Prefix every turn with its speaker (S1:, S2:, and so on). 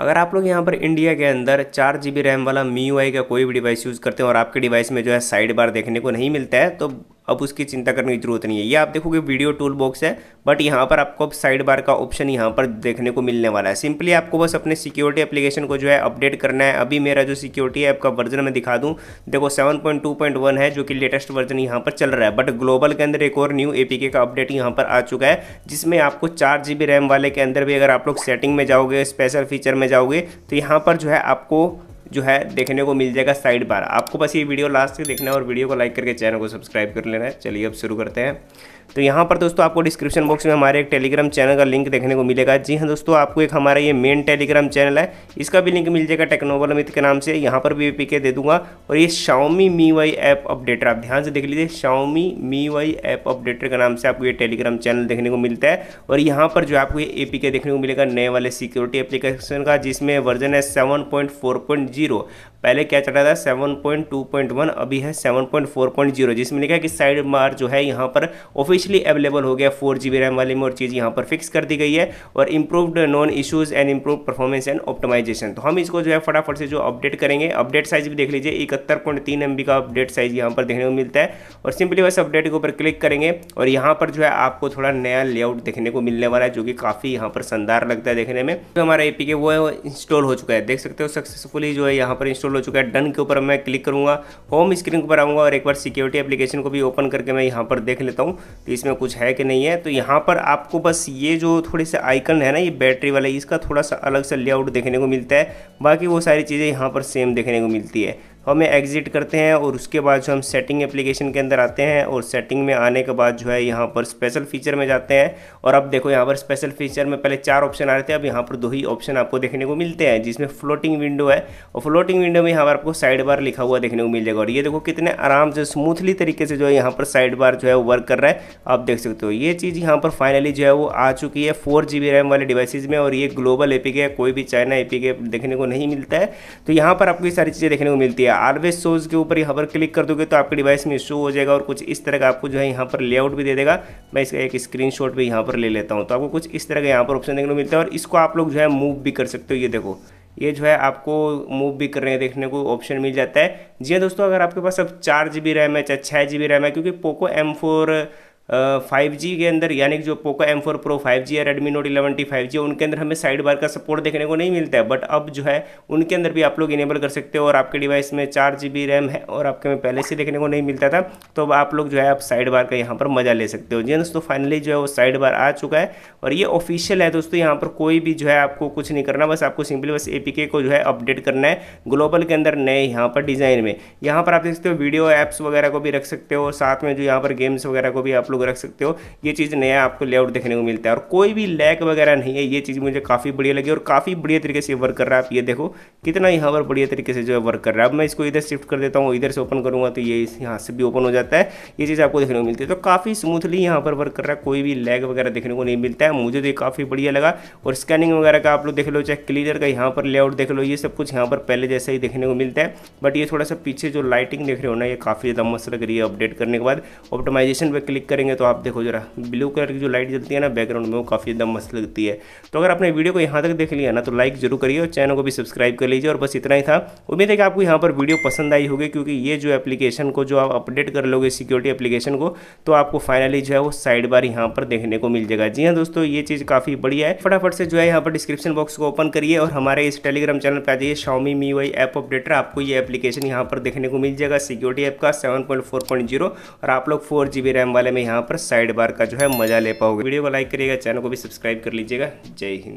S1: अगर आप लोग यहाँ पर इंडिया के अंदर चार जी बी रैम वाला मी का कोई भी डिवाइस यूज़ करते हैं और आपके डिवाइस में जो है साइड बार देखने को नहीं मिलता है तो अब उसकी चिंता करने की जरूरत नहीं है ये आप देखोगे वीडियो टूल बॉक्स है बट यहाँ पर आपको साइड बार का ऑप्शन यहाँ पर देखने को मिलने वाला है सिंपली आपको बस अपने सिक्योरिटी एप्लीकेशन को जो है अपडेट करना है अभी मेरा जो सिक्योरिटी ऐप का वर्जन मैं दिखा दूँ देखो सेवन है जो कि लेटेस्ट वर्जन यहाँ पर चल रहा है बट ग्लोबल के अंदर एक और न्यू ए का अपडेट यहाँ पर आ चुका है जिसमें आपको चार जी रैम वाले के अंदर भी अगर आप लोग सेटिंग में जाओगे स्पेशल फीचर में जाओगे तो यहाँ पर जो है आपको जो है देखने को मिल जाएगा साइड बार आपको बस ये वीडियो लास्ट तक देखना है और वीडियो को लाइक करके चैनल को सब्सक्राइब कर लेना है चलिए अब शुरू करते हैं तो यहाँ पर दोस्तों आपको डिस्क्रिप्शन बॉक्स में हमारे एक टेलीग्राम चैनल का लिंक देखने को मिलेगा जी हाँ दोस्तों आपको एक हमारा ये मेन टेलीग्राम चैनल है इसका भी लिंक मिल जाएगा टेक्नोबल अमित के नाम से यहाँ पर भी पी के दे दूंगा और ये Xiaomi Mi Y app updater आप ध्यान से देख लीजिए Xiaomi Mi Y app updater के नाम से आपको ये टेलीग्राम चैनल देखने को मिलता है और यहाँ पर जो आपको ये ए देखने को मिलेगा नए वाले सिक्योरिटी एप्लीकेशन का जिसमें वर्जन है seven point four point virou. पहले क्या चल रहा था seven point two point one अभी है seven point four point zero जिसमें लिखा है कि साइड मार जो है यहाँ पर ऑफिशियली अवेलेबल हो गया फोर जी बी रैम वाली में और चीज़ यहाँ पर फिक्स कर दी गई है और improved known issues and improve performance and optimisation तो हम इसको जो है फटाफट से जो अपडेट करेंगे अपडेट साइज भी देख लीजिए इकहत्तर पॉइंट तीन एम बी का अपडेट साइज यहाँ पर देखने को मिलता है और सिंपली बस अपडेट के ऊपर क्लिक करेंगे और यहाँ पर जो है आपको थोड़ा नया लेआउट देखने को मिलने वाला है जो कि काफ़ी यहाँ पर शानदार लगता है देखने में जो हमारा ए पी के वो इंस्टॉल हो चुका है देख सकते हो सक्सेसफुली जो है यहाँ पर इंस्टॉल इंस्टॉल हो चुका है डन के ऊपर मैं क्लिक करूंगा होम स्क्रीन के ऊपर आऊंगा और एक बार सिक्योरिटी एप्लीकेशन को भी ओपन करके मैं यहाँ पर देख लेता हूँ तो इसमें कुछ है कि नहीं है तो यहाँ पर आपको बस ये जो थोड़े से आइकन है ना ये बैटरी वाला इसका थोड़ा सा अलग सा लेआउट देखने को मिलता है बाकी वो सारी चीज़ें यहाँ पर सेम देखने को मिलती है हमें एग्ज़िट करते हैं और उसके बाद जो हम सेटिंग एप्लीकेशन के अंदर आते हैं और सेटिंग में आने के बाद जो है यहाँ पर स्पेशल फीचर में जाते हैं और अब देखो यहाँ पर स्पेशल फीचर में पहले चार ऑप्शन आ रहे थे अब यहाँ पर दो ही ऑप्शन आपको देखने को मिलते हैं जिसमें फ्लोटिंग विंडो है और फ्लोटिंग विंडो में यहाँ पर आपको साइड बार लिखा हुआ देखने को मिल जाएगा और ये देखो कितने आराम से स्मूथली तरीके से जो है यहाँ पर साइड बार जो है वर्क कर रहा है आप देख सकते हो ये चीज़ यहाँ पर फाइनली जो है वो आ चुकी है फोर जी रैम वाले डिवाइसेज में और ये ग्लोबल एपी के कोई भी चाइना एपी देखने को नहीं मिलता है तो यहाँ पर आपको ये सारी चीज़ें देखने को मिलती है या आलवेज शोज़ के ऊपर ही हवर क्लिक कर दोगे तो आपके डिवाइस में शो हो जाएगा और कुछ इस तरह का आपको जो है यहाँ पर लेआउट भी दे देगा मैं इसका एक स्क्रीन शॉट भी यहाँ पर ले लेता हूँ तो आपको कुछ इस तरह का यहाँ पर ऑप्शन देखने को मिलता है और इसको आप लोग जो है मूव भी कर सकते हो ये देखो ये जो है आपको मूव भी करने देखने को ऑप्शन मिल जाता है जी हाँ दोस्तों अगर आपके पास अब चार जी बी रैम है चाहे छः जी बी रैम है क्योंकि Poco M four five G के अंदर यानी कि जो Poco M four pro five G है Redmi Note eleven T five G है उनके अंदर हमें साइड बार का सपोर्ट देखने को नहीं मिलता है बट अब जो है उनके अंदर भी आप लोग इनेबल कर सकते हो और आपके डिवाइस में चार जी बी रैम है और आपके में पहले से देखने को नहीं मिलता था तो अब आप लोग जो है आप साइड बार का यहाँ पर मजा ले सकते हो जी दोस्तों फाइनली जो है वो साइड बार आ चुका है और ये ऑफिशियल है दोस्तों यहाँ पर कोई भी जो है आपको कुछ नहीं करना बस आपको सिंपली बस ए को जो है अपडेट करना है ग्लोबल के अंदर नए यहाँ पर डिज़ाइन में यहाँ पर आप देख सकते हो वीडियो एप्स वगैरह को भी रख सकते हो साथ में जो यहाँ पर गेम्स वगैरह को भी आप लोग को रख सकते हो ये चीज़ नया आपको लेआउट देखने को मिलता है और कोई भी लैक वगैरह नहीं है ये चीज़ मुझे काफ़ी बढ़िया लगी और काफ़ी बढ़िया तरीके से वर्क कर रहा है आप ये देखो कितना यहाँ पर बढ़िया तरीके से जो है वर्क कर रहा है अब मैं इसको इधर शिफ्ट कर देता हूँ इधर से ओपन करूँगा तो ये यहाँ से भी ओपन हो जाता है ये चीज़ आपको देखने को मिलती है तो काफ़ी स्मूथली यहाँ पर वर्क कर रहा है कोई भी लैग वगैरह देखने को नहीं मिलता है मुझे तो ये काफ़ी बढ़िया लगा और स्कैनिंग वगैरह का आप लोग देख लो चाहे क्लीनर का यहाँ पर लेआउट देख लो ये सब कुछ यहाँ पर पहले जैसा ही देखने को मिलता है बट ये थोड़ा सा पीछे जो लाइटिंग देख रहे हो ना ये काफ़ी ज़्यादा मस्त लग रही है अपडेट करने के बाद ऑप्टोमाइजेशन पर क्लिक करें करेंगे तो आप देखो जरा ब्लू कलर की जो लाइट जलती है ना बैकग्राउंड में वो काफ़ी एकदम मस्त लगती है तो अगर आपने वीडियो को यहाँ तक देख लिया ना तो लाइक जरूर करिए और चैनल को भी सब्सक्राइब कर लीजिए और बस इतना ही था उम्मीद है कि आपको यहाँ पर वीडियो पसंद आई होगी क्योंकि ये जो एप्लीकेशन को जो आप अपडेट कर लोगे सिक्योरिटी एप्लीकेशन को तो आपको फाइनली जो है वो साइड बार यहाँ पर देखने को मिल जाएगा जी हाँ दोस्तों ये चीज़ काफ़ी बढ़िया है फटाफट से जो है यहाँ पर डिस्क्रिप्शन बॉक्स को ओपन करिए और हमारे इस टेलीग्राम चैनल पर आ जाइए Xiaomi Mi Y app updater आपको ये एप्लीकेशन यहाँ पर देखने को मिल जाएगा सिक्योरिटी ऐप का सेवन और आप लोग फोर जी बी रैम वाले में यहाँ यहाँ पर साइड बार का जो है मजा ले पाओगे वीडियो को लाइक करिएगा चैनल को भी सब्सक्राइब कर लीजिएगा जय हिंद